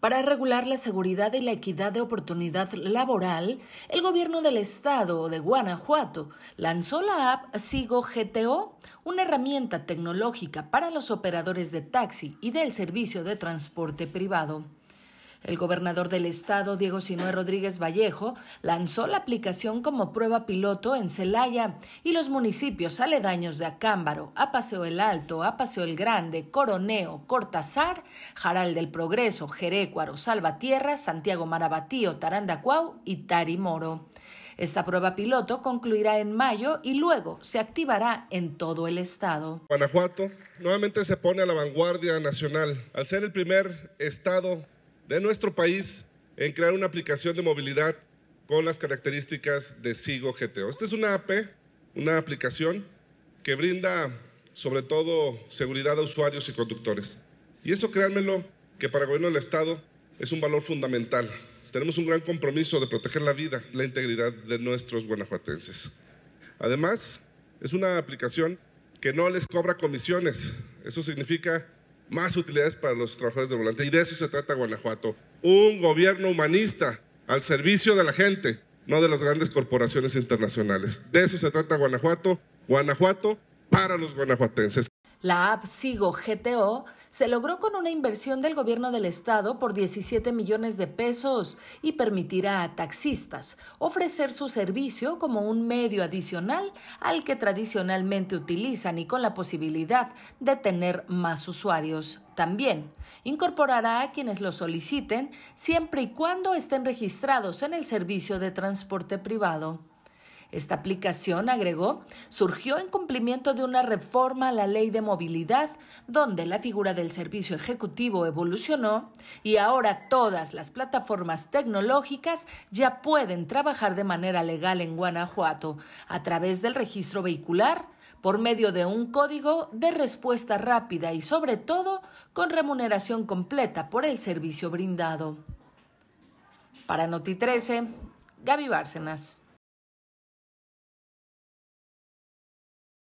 Para regular la seguridad y la equidad de oportunidad laboral, el gobierno del estado de Guanajuato lanzó la app Sigo GTO, una herramienta tecnológica para los operadores de taxi y del servicio de transporte privado. El gobernador del estado, Diego Sinué Rodríguez Vallejo, lanzó la aplicación como prueba piloto en Celaya y los municipios aledaños de Acámbaro, Apaseo el Alto, Apaseo el Grande, Coroneo, Cortazar, Jaral del Progreso, Jerécuaro, Salvatierra, Santiago Marabatío, Tarandacuau y Tarimoro. Esta prueba piloto concluirá en mayo y luego se activará en todo el estado. Guanajuato nuevamente se pone a la vanguardia nacional al ser el primer estado de nuestro país en crear una aplicación de movilidad con las características de SIGO GTO. Esta es una AP, una aplicación que brinda sobre todo seguridad a usuarios y conductores. Y eso créanmelo que para el gobierno del Estado es un valor fundamental. Tenemos un gran compromiso de proteger la vida, la integridad de nuestros guanajuatenses. Además, es una aplicación que no les cobra comisiones. Eso significa más utilidades para los trabajadores de volante. Y de eso se trata Guanajuato. Un gobierno humanista al servicio de la gente, no de las grandes corporaciones internacionales. De eso se trata Guanajuato. Guanajuato para los guanajuatenses. La app Sigo GTO se logró con una inversión del gobierno del estado por 17 millones de pesos y permitirá a taxistas ofrecer su servicio como un medio adicional al que tradicionalmente utilizan y con la posibilidad de tener más usuarios. También incorporará a quienes lo soliciten siempre y cuando estén registrados en el servicio de transporte privado. Esta aplicación, agregó, surgió en cumplimiento de una reforma a la ley de movilidad, donde la figura del servicio ejecutivo evolucionó y ahora todas las plataformas tecnológicas ya pueden trabajar de manera legal en Guanajuato a través del registro vehicular, por medio de un código de respuesta rápida y sobre todo con remuneración completa por el servicio brindado. Para Noti 13, Gaby Bárcenas.